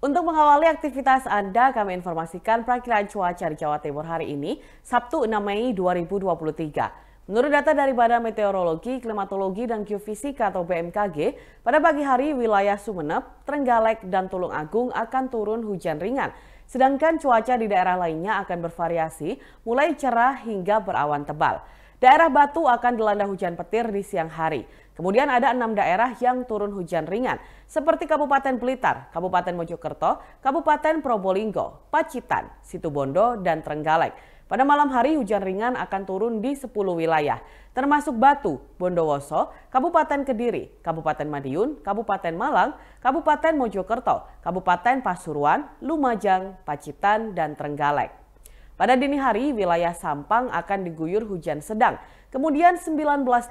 Untuk mengawali aktivitas Anda, kami informasikan perakiran cuaca di Jawa Timur hari ini, Sabtu 6 Mei 2023. Menurut data dari Badan Meteorologi, Klimatologi, dan Geofisika atau BMKG, pada pagi hari wilayah Sumeneb, Trenggalek, dan Tulung Agung akan turun hujan ringan. Sedangkan cuaca di daerah lainnya akan bervariasi, mulai cerah hingga berawan tebal. Daerah Batu akan dilanda hujan petir di siang hari. Kemudian ada enam daerah yang turun hujan ringan, seperti Kabupaten Blitar, Kabupaten Mojokerto, Kabupaten Probolinggo, Pacitan, Situbondo, dan Trenggalek. Pada malam hari hujan ringan akan turun di 10 wilayah, termasuk Batu, Bondowoso, Kabupaten Kediri, Kabupaten Madiun, Kabupaten Malang, Kabupaten Mojokerto, Kabupaten Pasuruan, Lumajang, Pacitan, dan Trenggalek. Pada dini hari, wilayah Sampang akan diguyur hujan sedang. Kemudian 19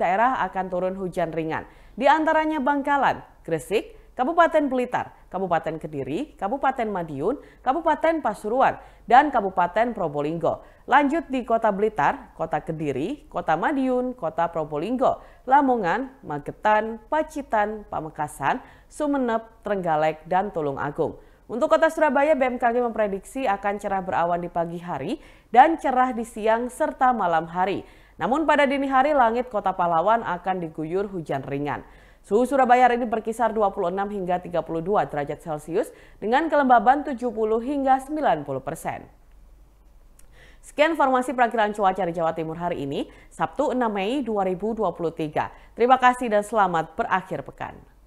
daerah akan turun hujan ringan. Di antaranya Bangkalan, Gresik, Kabupaten Blitar, Kabupaten Kediri, Kabupaten Madiun, Kabupaten Pasuruan, dan Kabupaten Probolinggo. Lanjut di Kota Blitar, Kota Kediri, Kota Madiun, Kota Probolinggo, Lamongan, Magetan, Pacitan, Pamekasan, Sumeneb, Trenggalek, dan Tulung Agung. Untuk kota Surabaya, BMKG memprediksi akan cerah berawan di pagi hari dan cerah di siang serta malam hari. Namun pada dini hari langit kota Palawan akan diguyur hujan ringan. Suhu Surabaya hari ini berkisar 26 hingga 32 derajat Celcius dengan kelembaban 70 hingga 90 persen. Sekian informasi perakhiran cuaca di Jawa Timur hari ini, Sabtu 6 Mei 2023. Terima kasih dan selamat berakhir pekan.